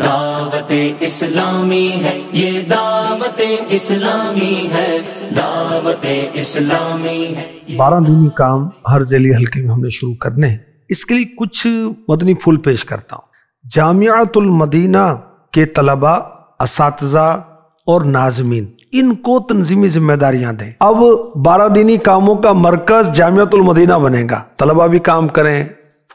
दावत इस्लामी है ये दावत इस्लामी है दावत इस्लामी है बारह दूनी काम हर जिले हल्के में हमने शुरू करने हैं इसके लिए कुछ मदनी फूल पेश करता हूँ जामियातुल मदीना के तलबा इस और नाजमीन इनको तनजीमी जिम्मेदारियां दें अब बारह दिनी कामों का मरकज जामियातुल मदीना बनेगा तलबा भी काम करें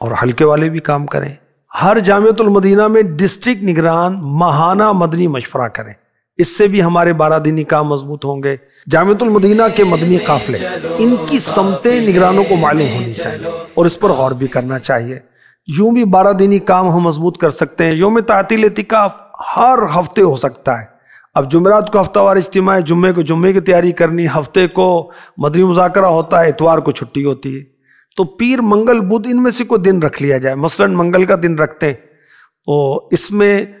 और हल्के वाले भी काम करें हर जामतुलमदीना में डिस्ट्रिक्ट निगरान माहाना मदनी मशवरा करें इससे भी हमारे बारह दिनी काम मजबूत होंगे जामतुलमदीना के मदनी काफिले इनकी समतें निगरानों को मालूम होनी चाहिए और इस पर गौर भी करना चाहिए यूं भी बारह दिनी काम हम मजबूत कर सकते हैं योम तातील इतिकाफ़ हर हफ्ते हो सकता है अब जुमेरात को हफ्तावार इज्तम जुम्मे को जुम्मे की तैयारी करनी हफ्ते को मदनी मुजाकरा होता है इतवार को छुट्टी होती है तो पीर मंगल बुध इनमें से कोई दिन रख लिया जाए मसलन मंगल का दिन रखते हैं तो इसमें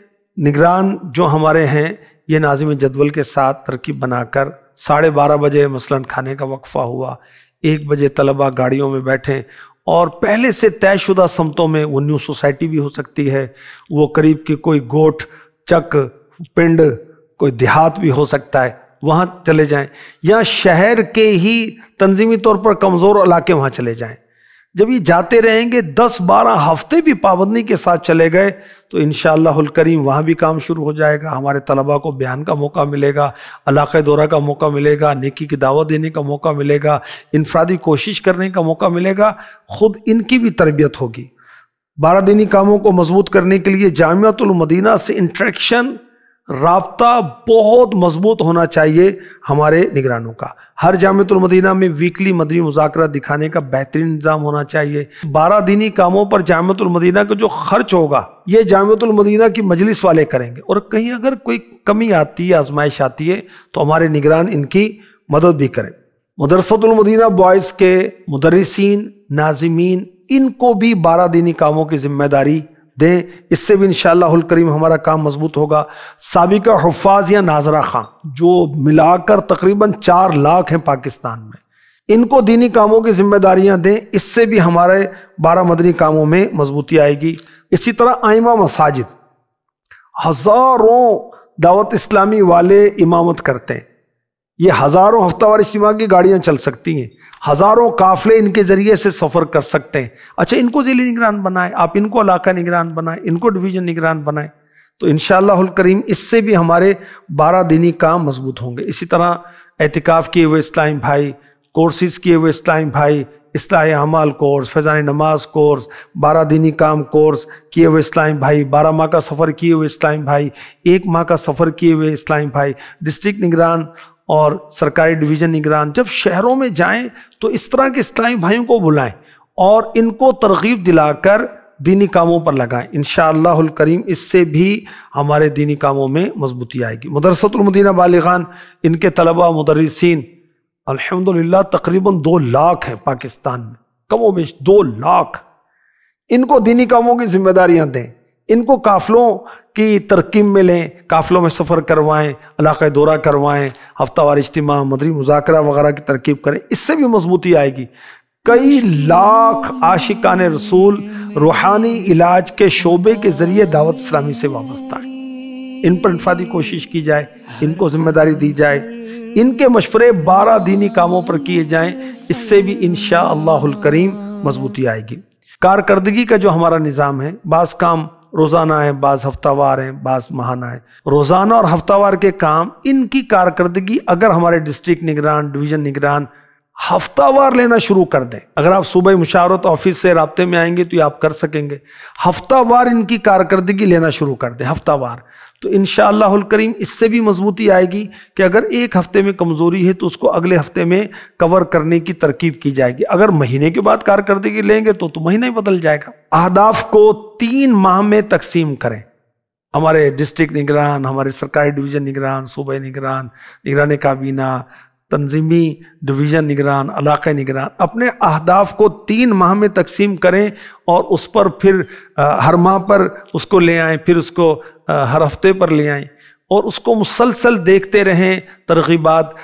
निगरान जो हमारे हैं ये नाजिम जदवल के साथ तरकीब बनाकर साढ़े बारह बजे मसलन खाने का वक्फा हुआ एक बजे तलबा गाड़ियों में बैठें और पहले से तयशुदा समतों में वो न्यू सोसाइटी भी हो सकती है वो करीब की कोई गोठ चक पिंड कोई देहात भी हो सकता है वहाँ चले जाएं या शहर के ही तंजीमी तौर पर कमज़ोर इलाके वहाँ चले जाएं जब ये जाते रहेंगे दस बारह हफ्ते भी पाबंदी के साथ चले गए तो इन करीम वहाँ भी काम शुरू हो जाएगा हमारे तलबा को बयान का मौका मिलेगा अलाक़ दौरा का मौका मिलेगा नेकी की दावा देने का मौका मिलेगा इनफरादी कोशिश करने का मौका मिलेगा ख़ुद इनकी भी तरबियत होगी बारह दिनी कामों को मजबूत करने के लिए जामियातुलमदीना से इंट्रैक्शन रबता बहुत मजबूत होना चाहिए हमारे निगरानों का हर जामतुलमदीना में वीकली मदनी मुजाकर दिखाने का बेहतरीन इंतजाम होना चाहिए बारह दिनी कामों पर जामतुलमदीना का जो खर्च होगा ये जामतुलमदीना की मजलिस वाले करेंगे और कहीं अगर कोई कमी आती है आजमाइश आती है तो हमारे निगरान इनकी मदद भी करें मदरसतुलमदीना बॉयज़ के मदरसिन नाजमीन इनको भी बारह दीनी कामों की जिम्मेदारी दें इससे भी इन करीम हमारा काम मजबूत होगा सबका हफाज या नाजरा खां जो मिलाकर तकरीबन चार लाख हैं पाकिस्तान में इनको दीनी कामों की जिम्मेदारियां दें इससे भी हमारे बारह मदनी कामों में मजबूती आएगी इसी तरह आइमा मसाजिद हज़ारों दावत इस्लामी वाले इमामत करते हैं ये हज़ारों हफ्तावार इज्तम की गाड़ियाँ चल सकती हैं हज़ारों काफले इनके ज़रिए से सफ़र कर सकते हैं अच्छा इनको ज़िली निगरान बनाए आप इनको इलाका निगरान बनाए इनको डिवीज़न निगरान बनाए तो इन करीम इससे भी हमारे बारह दिनी काम मजबूत होंगे इसी तरह एहतिकाफ़ किए हुए इस्लाम भाई कोर्सेज़ किए हुए इस्लाम भाई इसलाह अमाल कोर्स फैज़ान नमाज कोर्स बारह दिनी काम कोर्स किए हुए इस्लाम भाई बारह माह का सफ़र किए हुए इस्लाम भाई एक माह का सफ़र किए हुए इस्लाम भाई डिस्ट्रिक्ट निगरान और सरकारी डिवीज़न निगरान जब शहरों में जाएं तो इस तरह के इस्लामी भाइयों को बुलाएं और इनको तरगीब दिलाकर दीनी कामों पर लगाएं इन करीम इससे भी हमारे दीनी कामों में मजबूती आएगी मदरसतुलमदीना बालिगान इनके तलबा मदरसिन अल्हम्दुलिल्लाह तकरीबन दो लाख हैं पाकिस्तान में कमो बेश दो लाख इनको दीनी कामों की जिम्मेदारियां दें इनको काफलों की तरकीब में लें काफ़िलों में सफ़र करवाएँ इलाक़ दौरा करवाएँ हफ्तावार इज्तम मदरी मुजाकर वगैरह की तरकीब करें इससे भी मजबूती आएगी कई लाख आशिकान रसूल रूहानी इलाज के शोबे के ज़रिए दावत इस्लामी से वाबस्ता है इन पर इंफादी कोशिश की जाए इनको जिम्मेदारी दी जाए इनके मशवरे बारह दीनी कामों पर किए जाएँ इससे भी इन करीम मजबूती आएगी कारकर्दगी का जो हमारा निज़ाम है बास काम रोज़ाना है बाज़ हफ्तावार है बाज़ महाना है रोज़ाना और हफ्तावार के काम इनकी कारकर्दगी अगर हमारे डिस्ट्रिक्ट निगरान डिवीज़न निगरान हफ्तावार लेना शुरू कर दें अगर आप सुबह मुशावरत तो ऑफिस से रबते में आएंगे तो ये आप कर सकेंगे हफ्तावार इनकी कारकर्दगी लेना शुरू कर दें हफ्तावार तो इन करीम इससे भी मजबूती आएगी कि अगर एक हफ्ते में कमज़ोरी है तो उसको अगले हफ्ते में कवर करने की तरकीब की जाएगी अगर महीने के बाद कारकर्दगी लेंगे तो तो महीना ही बदल जाएगा अहदाफ को तीन माह में तकसीम करें हमारे डिस्ट्रिक्ट निगरान हमारे सरकारी डिवीज़न निगरान सूबे निगरान निगरान काबीना तंजीमी डिवीज़न निगरान इलाक़ निगरान अपने अहदाफ को तीन माह में तकसीम करें और उस पर फिर हर माह पर उसको ले आएँ फिर उसको हर हफ्ते पर ले आएँ और उसको मुसलसल देखते रहें तरगीबात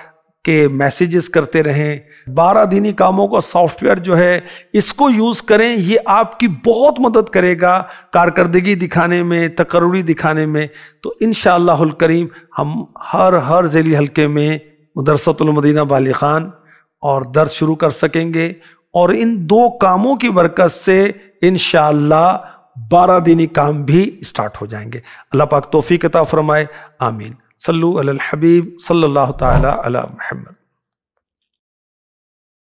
के मैसेजेस करते रहें बारह दिनी कामों का सॉफ्टवेयर जो है इसको यूज़ करें ये आपकी बहुत मदद करेगा कारकर्दगी दिखाने में तकरूरी दिखाने में तो इन करीम हम हर हर झेली हल्के में मदरसतुलमदीना बाली ख़ान और दर्द शुरू कर सकेंगे और इन दो कामों की बरकत से इन बारह दिनी काम भी स्टार्ट हो जाएंगे अल्लाह पाक तोफ़ी कता फरमाए आमीन सल्लु अल हबीब सल्लल्लाहु ताला अला